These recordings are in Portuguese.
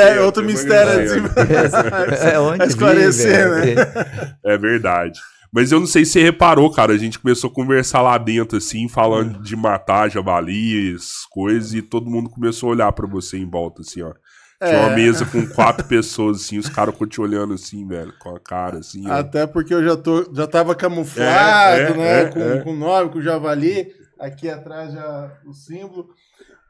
É, outro mistério assim, é, é, onde esclarecer, vive, é. né? É verdade. Mas eu não sei se você reparou, cara. A gente começou a conversar lá dentro, assim, falando hum. de matar javalis, coisas, e todo mundo começou a olhar para você em volta, assim, ó. Tinha uma é. mesa com quatro pessoas, assim, os caras ficam te olhando assim, velho, com a cara, assim. Até ó. porque eu já, tô, já tava camuflado, é, é né? com, com o nome, com o javali. Aqui atrás já o símbolo.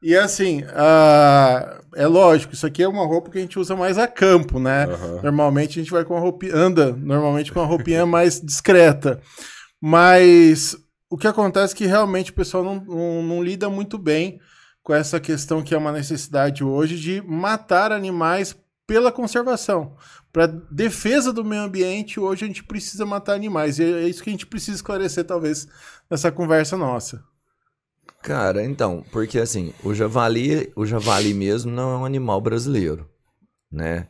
E é assim, uh, é lógico, isso aqui é uma roupa que a gente usa mais a campo, né? Uhum. Normalmente a gente vai com uma roupinha, anda normalmente com uma roupinha mais discreta. Mas o que acontece é que realmente o pessoal não, não, não lida muito bem com essa questão que é uma necessidade hoje de matar animais pela conservação. Para defesa do meio ambiente, hoje a gente precisa matar animais. E é, é isso que a gente precisa esclarecer, talvez, nessa conversa nossa. Cara, então, porque assim, o javali, o javali mesmo não é um animal brasileiro, né?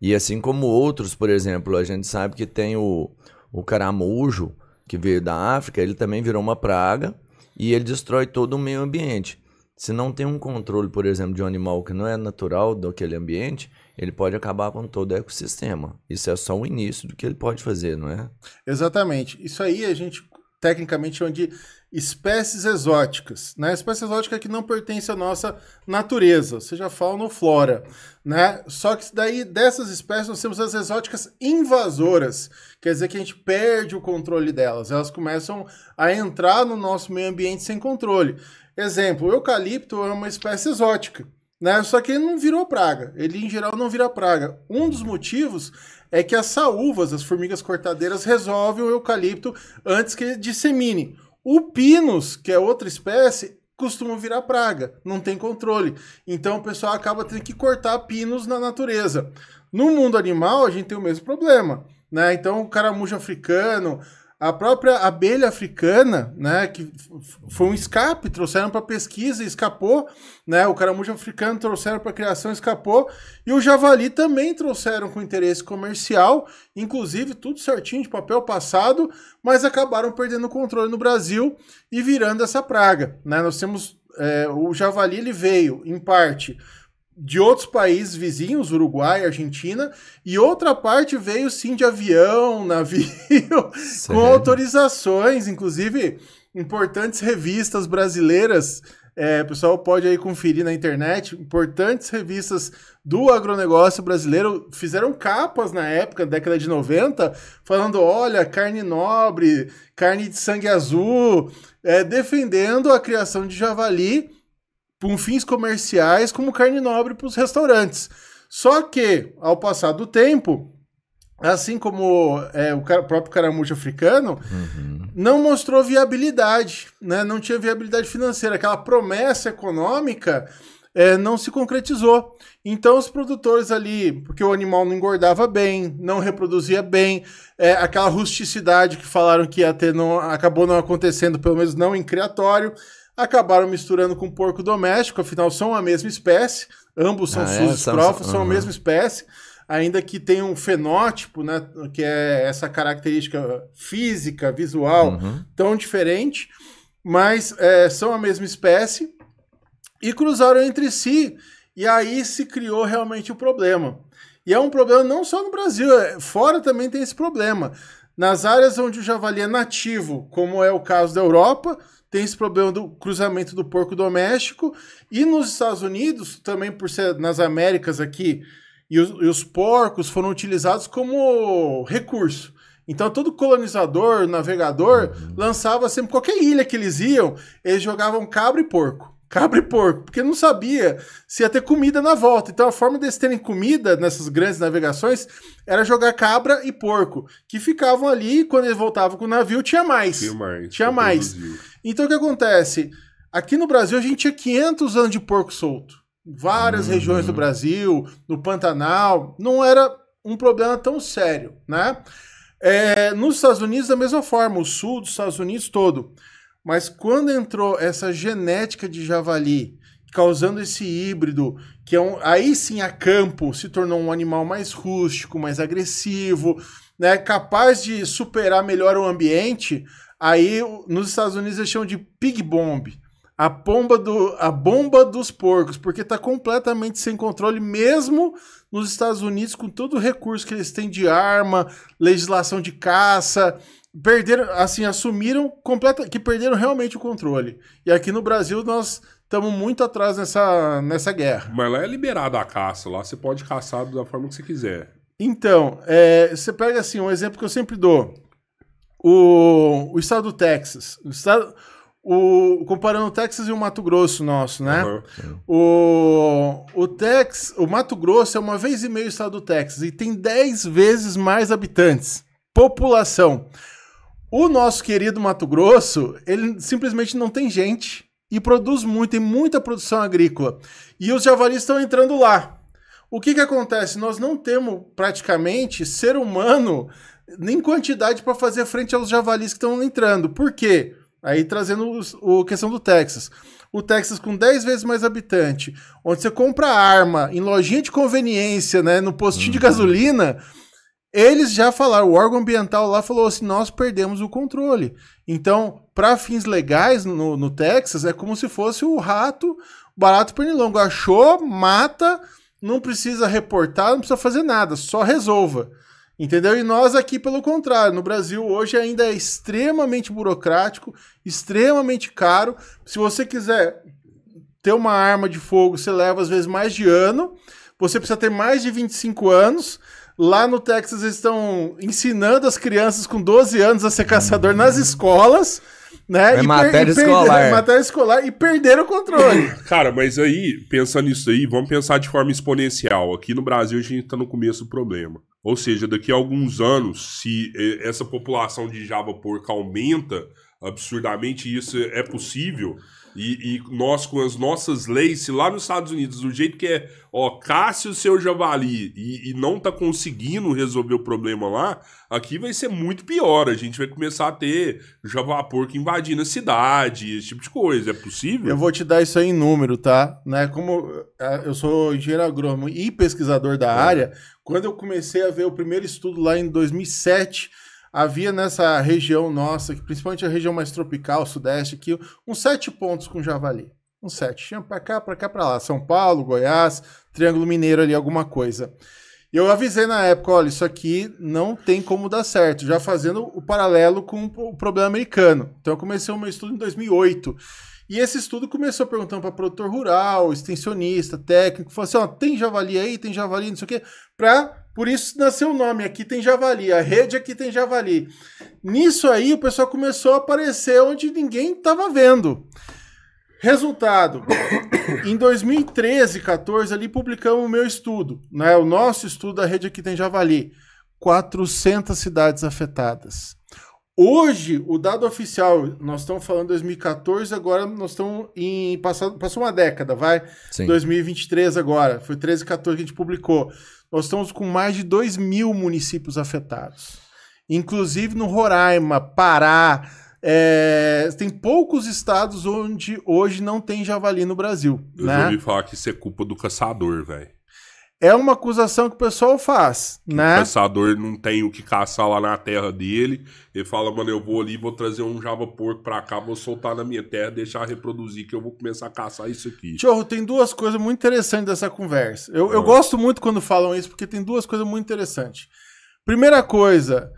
E assim como outros, por exemplo, a gente sabe que tem o, o caramujo, que veio da África, ele também virou uma praga e ele destrói todo o meio ambiente. Se não tem um controle, por exemplo, de um animal que não é natural daquele ambiente, ele pode acabar com todo o ecossistema. Isso é só o início do que ele pode fazer, não é? Exatamente. Isso aí a gente tecnicamente onde de espécies exóticas, né? Espécie exótica que não pertence à nossa natureza, seja fauna ou flora, né? Só que daí dessas espécies nós temos as exóticas invasoras, quer dizer que a gente perde o controle delas, elas começam a entrar no nosso meio ambiente sem controle. Exemplo, o eucalipto é uma espécie exótica. Né? Só que ele não virou praga. Ele, em geral, não vira praga. Um dos motivos é que as saúvas, as formigas cortadeiras, resolvem o eucalipto antes que ele dissemine. O pinus, que é outra espécie, costuma virar praga, não tem controle. Então o pessoal acaba tendo que cortar pinos na natureza. No mundo animal, a gente tem o mesmo problema. Né? Então, o caramujo africano, a própria abelha africana, né, que foi um escape, trouxeram para pesquisa, escapou, né? O caramujo africano trouxeram para criação, escapou, e o javali também trouxeram com interesse comercial, inclusive tudo certinho de papel passado, mas acabaram perdendo o controle no Brasil e virando essa praga, né? Nós temos é, o javali ele veio em parte de outros países vizinhos, Uruguai, Argentina, e outra parte veio sim de avião, navio, com autorizações, inclusive importantes revistas brasileiras. É, o pessoal pode aí conferir na internet. Importantes revistas do agronegócio brasileiro fizeram capas na época, década de 90, falando: olha, carne nobre, carne de sangue azul, é, defendendo a criação de javali com fins comerciais como carne nobre para os restaurantes. Só que, ao passar do tempo, assim como é, o próprio caramujo africano, uhum. não mostrou viabilidade, né? não tinha viabilidade financeira. Aquela promessa econômica é, não se concretizou. Então, os produtores ali, porque o animal não engordava bem, não reproduzia bem, é, aquela rusticidade que falaram que ia ter não, acabou não acontecendo, pelo menos não em criatório acabaram misturando com porco doméstico, afinal são a mesma espécie, ambos são ah, susos é, são a mesma espécie, ainda que tenham um fenótipo, né, que é essa característica física, visual, uhum. tão diferente, mas é, são a mesma espécie e cruzaram entre si, e aí se criou realmente o problema. E é um problema não só no Brasil, é, fora também tem esse problema. Nas áreas onde o javali é nativo, como é o caso da Europa, tem esse problema do cruzamento do porco doméstico. E nos Estados Unidos, também por ser nas Américas aqui, e os, e os porcos foram utilizados como recurso. Então, todo colonizador, navegador, lançava sempre qualquer ilha que eles iam, eles jogavam cabra e porco. Cabra e porco, porque não sabia se ia ter comida na volta. Então, a forma deles terem comida nessas grandes navegações era jogar cabra e porco, que ficavam ali e quando eles voltavam com o navio, tinha mais. Tinha mais. Tinha mais. Tinha mais. Então o que acontece? Aqui no Brasil a gente tinha 500 anos de porco solto. Várias uhum. regiões do Brasil, no Pantanal, não era um problema tão sério, né? É, nos Estados Unidos, da mesma forma, o sul dos Estados Unidos todo. Mas quando entrou essa genética de javali, causando esse híbrido, que é um, aí sim a campo se tornou um animal mais rústico, mais agressivo, né, capaz de superar melhor o ambiente, Aí nos Estados Unidos eles chamam de pig bomb. A bomba, do, a bomba dos porcos, porque está completamente sem controle, mesmo nos Estados Unidos, com todo o recurso que eles têm de arma, legislação de caça, perderam, assim, assumiram completa, que perderam realmente o controle. E aqui no Brasil nós estamos muito atrás nessa, nessa guerra. Mas lá é liberada a caça, lá você pode caçar da forma que você quiser. Então, é, você pega assim, um exemplo que eu sempre dou. O, o estado do Texas. O estado, o, comparando o Texas e o Mato Grosso nosso, né? Uhum. O, o, Tex, o Mato Grosso é uma vez e meio o estado do Texas e tem 10 vezes mais habitantes. População. O nosso querido Mato Grosso, ele simplesmente não tem gente e produz muito, tem muita produção agrícola. E os javalis estão entrando lá. O que, que acontece? Nós não temos praticamente ser humano nem quantidade para fazer frente aos javalis que estão entrando. Por quê? Aí trazendo a o questão do Texas. O Texas com 10 vezes mais habitante, onde você compra arma em lojinha de conveniência, né, no postinho uhum. de gasolina, eles já falaram, o órgão ambiental lá falou assim: nós perdemos o controle. Então, para fins legais no, no, Texas, é como se fosse o rato barato pernilongo. Achou, mata, não precisa reportar, não precisa fazer nada, só resolva. Entendeu? E nós aqui, pelo contrário, no Brasil hoje ainda é extremamente burocrático, extremamente caro. Se você quiser ter uma arma de fogo, você leva às vezes mais de ano. Você precisa ter mais de 25 anos. Lá no Texas eles estão ensinando as crianças com 12 anos a ser caçador nas escolas, né? É e matéria escolar. É matéria escolar e perderam o controle. Cara, mas aí, pensando nisso aí, vamos pensar de forma exponencial. Aqui no Brasil a gente está no começo do problema. Ou seja, daqui a alguns anos, se eh, essa população de Java porca aumenta absurdamente, isso é possível e, e, nós, com as nossas leis, se lá nos Estados Unidos, do jeito que é, ó, casse o seu javali e, e, não tá conseguindo resolver o problema lá, aqui vai ser muito pior. A gente vai começar a ter javaporco invadindo a cidade, esse tipo de coisa. É possível? Eu vou te dar isso aí em número, tá? Né? Como é, eu sou engenheiro agrônomo e pesquisador da é. área, quando eu comecei a ver o primeiro estudo lá em 2007 havia nessa região nossa, principalmente a região mais tropical, sudeste, aqui, uns sete pontos com javali. Uns sete. Tinha para cá, para cá, para lá. São Paulo, Goiás, Triângulo Mineiro ali, alguma coisa. Eu avisei na época, olha, isso aqui não tem como dar certo, já fazendo o paralelo com o problema americano. Então eu comecei o meu estudo em 2008. E esse estudo começou perguntando para produtor rural, extensionista, técnico, falou assim: ó, tem javali aí, tem javali, não sei o quê, para por isso nasceu o nome, aqui tem javali, a rede aqui tem javali. Nisso aí o pessoal começou a aparecer onde ninguém estava vendo. Resultado, em 2013, 14 ali publicamos o meu estudo, né? O nosso estudo da rede aqui tem javali. 400 cidades afetadas. Hoje, o dado oficial, nós estamos falando 2014, agora nós estamos em. Passou, passou uma década, vai? Sim. 2023 agora. Foi 13, 14 que a gente publicou. Nós estamos com mais de 2 mil municípios afetados. Inclusive no Roraima, Pará. É, tem poucos estados onde hoje não tem javali no Brasil. Eu né? já ouvi falar que isso é culpa do caçador, velho é uma acusação que o pessoal faz, que né? O caçador não tem o que caçar lá na terra dele. Ele fala, mano, eu vou ali, vou trazer um java porco pra cá, vou soltar na minha terra, deixar reproduzir, que eu vou começar a caçar isso aqui. Tchorro, tem duas coisas muito interessantes dessa conversa. Eu, ah. eu gosto muito quando falam isso, porque tem duas coisas muito interessantes. Primeira coisa,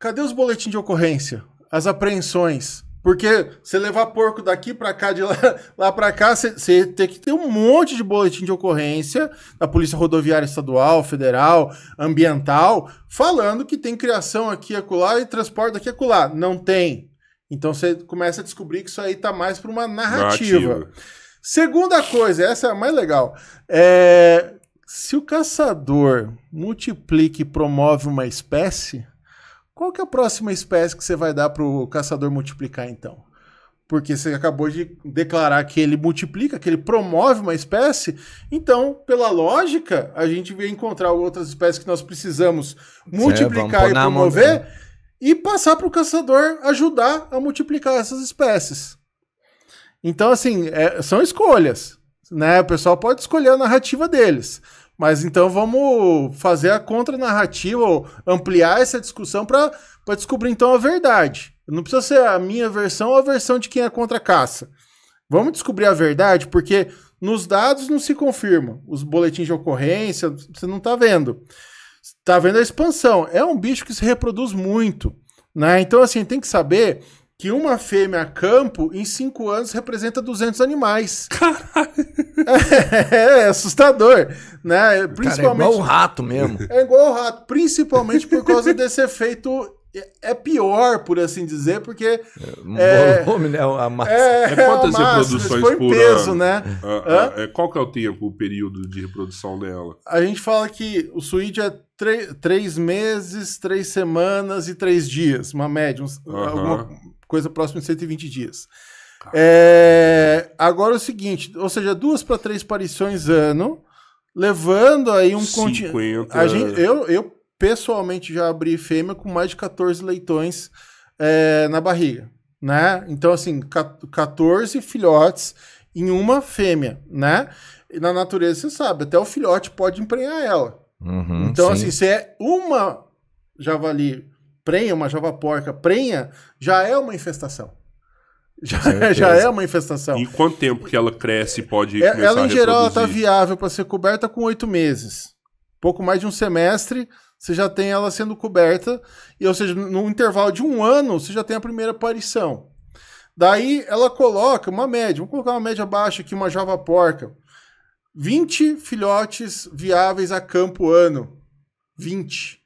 cadê os boletins de ocorrência? As apreensões? Porque você levar porco daqui para cá, de lá, lá para cá, você, tem que ter um monte de boletim de ocorrência da Polícia Rodoviária Estadual, Federal, Ambiental, falando que tem criação aqui e acolá e transporte aqui e acolá. Não tem. Então você começa a descobrir que isso aí tá mais para uma narrativa. narrativa. Segunda coisa, essa é a mais legal. É, se o caçador multiplica e promove uma espécie, qual que é a próxima espécie que você vai dar para o caçador multiplicar, então? Porque você acabou de declarar que ele multiplica, que ele promove uma espécie. Então, pela lógica, a gente vai encontrar outras espécies que nós precisamos multiplicar é, e promover e passar para o caçador ajudar a multiplicar essas espécies. Então, assim, é, são escolhas. Né? O pessoal pode escolher a narrativa deles. Mas então vamos fazer a contranarrativa ou ampliar essa discussão para descobrir então a verdade. Não precisa ser a minha versão ou a versão de quem é contra a caça. Vamos descobrir a verdade, porque nos dados não se confirma. Os boletins de ocorrência, você não está vendo. Está vendo a expansão. É um bicho que se reproduz muito. Né? Então, assim, tem que saber que uma fêmea campo em cinco anos representa 200 animais. Caralho! É, é, é assustador, né? Principalmente, Cara, é igual o rato mesmo. É igual o rato, principalmente por causa desse efeito é, é pior, por assim dizer, porque. É, é, volume, né? A massa. É, é quantas massa, reproduções por, peso, ano? né? A, a, a, qual que é o tempo, o período de reprodução dela? A gente fala que o suíte é três meses, três semanas e três dias, uma média. uh -huh. alguma, coisa próxima de 120 dias. Tá. É, agora é o seguinte, ou seja, duas para três parições ano, levando aí um continente. Eu, eu pessoalmente já abri fêmea com mais de 14 leitões é, na barriga, né? Então, assim, 14 filhotes em uma fêmea, né? E na natureza, você sabe, até o filhote pode emprenhar ela. Uhum, então, sim. assim, se é uma javali prenha, uma java porca prenha, já é uma infestação. Já, já é uma infestação. E quanto tempo que ela cresce pode é, Ela, em geral, está viável para ser coberta com oito meses. Pouco mais de um semestre, você já tem ela sendo coberta. E, ou seja, no intervalo de um ano, você já tem a primeira aparição. Daí, ela coloca uma média. Vamos colocar uma média baixa aqui, uma java porca. 20 filhotes viáveis a campo ano. 20.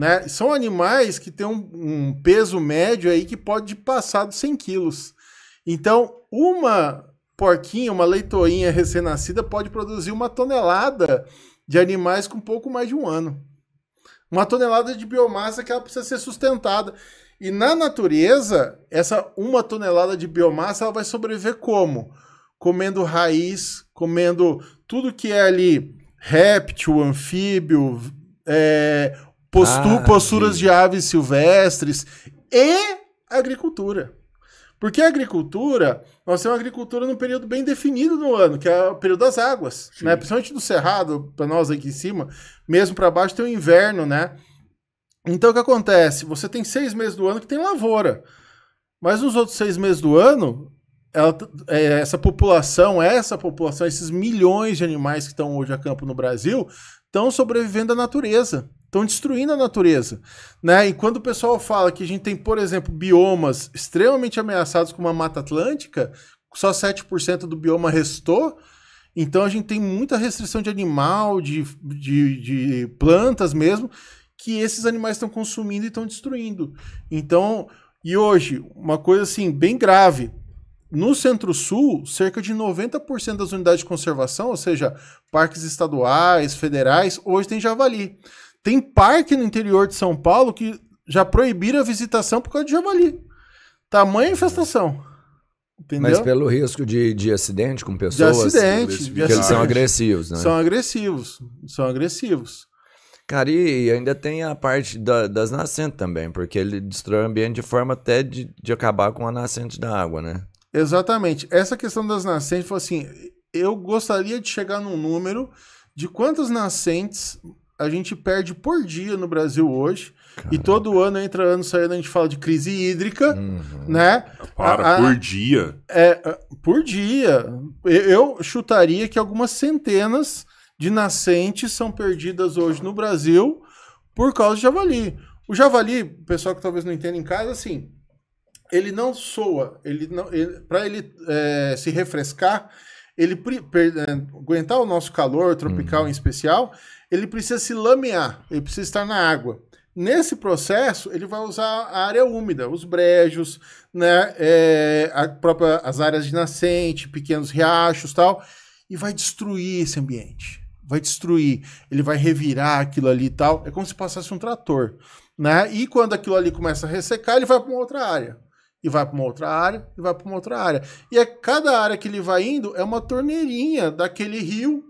Né? São animais que têm um, um peso médio aí que pode passar dos 100 quilos. Então, uma porquinha, uma leitoinha recém-nascida pode produzir uma tonelada de animais com pouco mais de um ano. Uma tonelada de biomassa que ela precisa ser sustentada. E na natureza, essa uma tonelada de biomassa ela vai sobreviver como? Comendo raiz, comendo tudo que é ali réptil, anfíbio, é, postu, ah, posturas sim. de aves silvestres e agricultura. Porque a agricultura, nós temos agricultura num período bem definido no ano, que é o período das águas, né? Principalmente do cerrado, para nós aqui em cima, mesmo para baixo tem o inverno, né? Então o que acontece? Você tem seis meses do ano que tem lavoura, mas nos outros seis meses do ano, ela, é, essa população, essa população, esses milhões de animais que estão hoje a campo no Brasil, estão sobrevivendo à natureza. Estão destruindo a natureza. Né? E quando o pessoal fala que a gente tem, por exemplo, biomas extremamente ameaçados como a Mata Atlântica, só 7% do bioma restou, então a gente tem muita restrição de animal, de, de, de plantas mesmo, que esses animais estão consumindo e estão destruindo. Então, e hoje, uma coisa assim, bem grave. No Centro-Sul, cerca de 90% das unidades de conservação, ou seja, parques estaduais, federais, hoje tem javali. Tem parque no interior de São Paulo que já proibiram a visitação por causa de javali. Tamanha infestação. Entendeu? Mas pelo risco de, de acidente com pessoas. De acidente. Porque eles são agressivos, né? São agressivos. São agressivos. Cara, e ainda tem a parte da, das nascentes também, porque ele destrói o ambiente de forma até de, de acabar com a nascente da água, né? Exatamente. Essa questão das nascentes foi assim: eu gostaria de chegar num número de quantas nascentes a gente perde por dia no Brasil hoje. E todo ano, entra ano saindo, a gente fala de crise hídrica, uhum. né? Para, a, por dia. É, é por dia. Eu chutaria que algumas centenas de nascentes são perdidas hoje no Brasil por causa de javali. O javali, pessoal que talvez não entenda em casa, assim, ele não soa, ele não, para ele, ele é, se refrescar, ele eh, aguentar o nosso calor tropical uhum. em especial, ele precisa se lamear, ele precisa estar na água. Nesse processo, ele vai usar a área úmida, os brejos, né, é, a própria, as áreas de nascente, pequenos riachos tal, e vai destruir esse ambiente. Vai destruir, ele vai revirar aquilo ali e tal. É como se passasse um trator. Né? E quando aquilo ali começa a ressecar, ele vai para uma outra área e vai para uma outra área, e vai para uma outra área. E é cada área que ele vai indo é uma torneirinha daquele rio,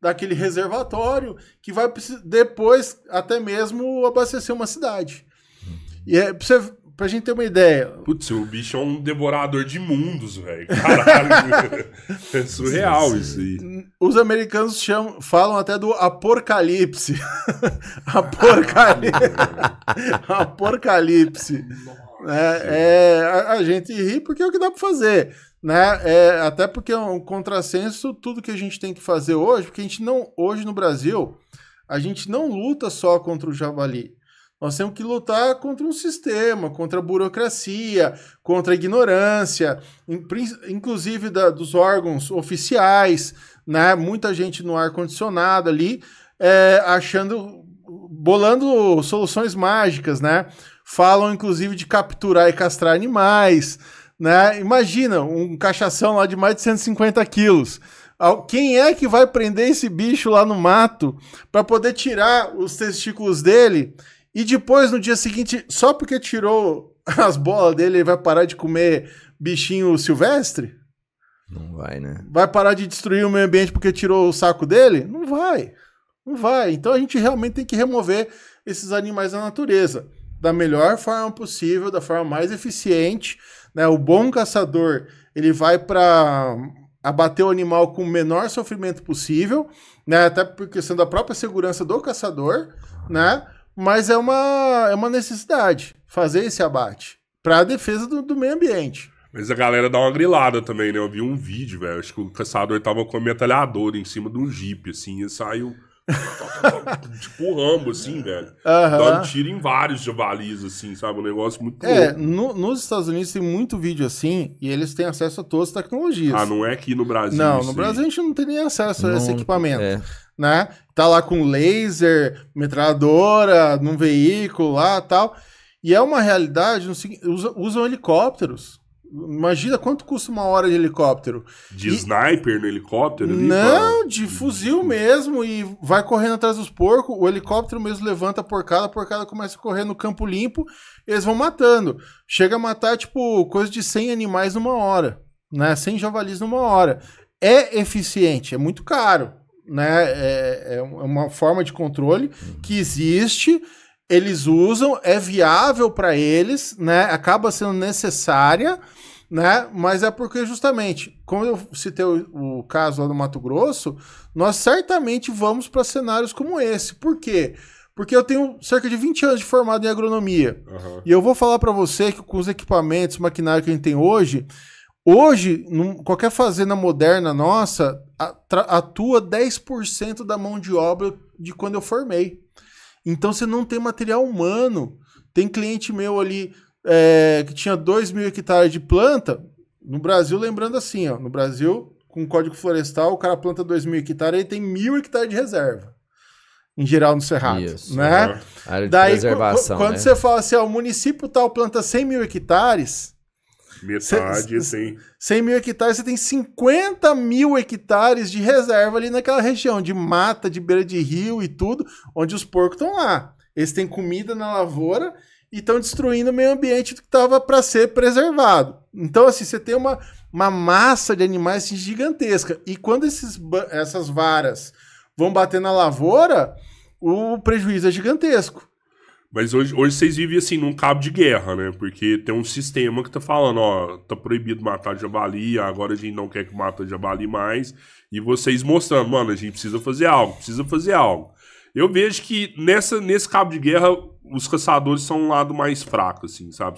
daquele reservatório, que vai depois até mesmo abastecer uma cidade. E é pra, você, pra gente ter uma ideia. Putz, o bicho é um devorador de mundos, velho. Caralho. é surreal isso aí. Os americanos chamam, falam até do apocalipse aporcalipse. apocalipse Né? É, a, a, gente ri porque é o que dá para fazer. Né? É, até porque é um contrassenso tudo que a gente tem que fazer hoje, porque a gente não, hoje no Brasil, a gente não luta só contra o javali. Nós temos que lutar contra um sistema, contra a burocracia, contra a ignorância, inclusive da, dos órgãos oficiais, né? Muita gente no ar condicionado ali, é, achando, bolando soluções mágicas, né? falam inclusive de capturar e castrar animais, né? Imagina um cachação lá de mais de 150 quilos. Quem é que vai prender esse bicho lá no mato para poder tirar os testículos dele e depois no dia seguinte, só porque tirou as bolas dele, ele vai parar de comer bichinho silvestre? Não vai, né? Vai parar de destruir o meio ambiente porque tirou o saco dele? Não vai. Não vai. Então a gente realmente tem que remover esses animais da natureza da melhor forma possível, da forma mais eficiente. Né? O bom caçador ele vai para abater o animal com o menor sofrimento possível, né? até por questão da própria segurança do caçador, né? mas é uma, é uma necessidade fazer esse abate para a defesa do, do meio ambiente. Mas a galera dá uma grilada também, né? Eu vi um vídeo, velho. Acho que o caçador tava com a metralhadora em cima de um jipe, assim, e saiu tipo Rambo, assim, velho. Uhum. Dá tiro em vários javalis, assim, sabe? Um negócio muito É, no, nos Estados Unidos tem muito vídeo assim e eles têm acesso a todas as tecnologias. Ah, não é aqui no Brasil. Não, no Brasil aí. a gente não tem nem acesso a esse equipamento. É. Né? Tá lá com laser, metralhadora, num veículo lá tal. E é uma realidade, usam helicópteros Imagina quanto custa uma hora de helicóptero. De e... sniper no helicóptero? não, de fuzil mesmo e vai correndo atrás dos porcos. O helicóptero mesmo levanta a porcada, a porcada começa a correr no campo limpo, eles vão matando. Chega a matar, tipo, coisa de 100 animais numa hora, né? 100 javalis numa hora. É eficiente, é muito caro, né? É, é, é uma forma de controle que existe eles usam, é viável para eles, né? Acaba sendo necessária, né? Mas é porque justamente, como eu citei o, o caso lá no Mato Grosso, nós certamente vamos para cenários como esse. Por quê? Porque eu tenho cerca de 20 anos de formado em agronomia. Uhum. E eu vou falar para você que com os equipamentos, maquinário que a gente tem hoje, hoje, num, qualquer fazenda moderna nossa atua 10% da mão de obra de quando eu formei. Então você não tem material humano. Tem cliente meu ali é, que tinha 2 mil hectares de planta. No Brasil, lembrando assim, ó, no Brasil, com código florestal, o cara planta 2 mil hectares e tem mil hectares de reserva. Em geral no Cerrado, Isso, né? de Daí, quando né? você fala assim, ó, o município tal planta 100 mil hectares, Metade, sim. 100 mil hectares, você tem 50 mil hectares de reserva ali naquela região, de mata, de beira de rio e tudo, onde os porcos estão lá. Eles têm comida na lavoura e estão destruindo o meio ambiente que estava para ser preservado. Então, assim, você tem uma, uma massa de animais assim, gigantesca. E quando esses, essas varas vão bater na lavoura, o prejuízo é gigantesco. Mas hoje, hoje vocês vivem assim, num cabo de guerra, né? Porque tem um sistema que tá falando, ó, tá proibido matar javali, agora a gente não quer que mata javali mais. E vocês mostrando, mano, a gente precisa fazer algo, precisa fazer algo. Eu vejo que nessa, nesse cabo de guerra, os caçadores são um lado mais fraco, assim, sabe?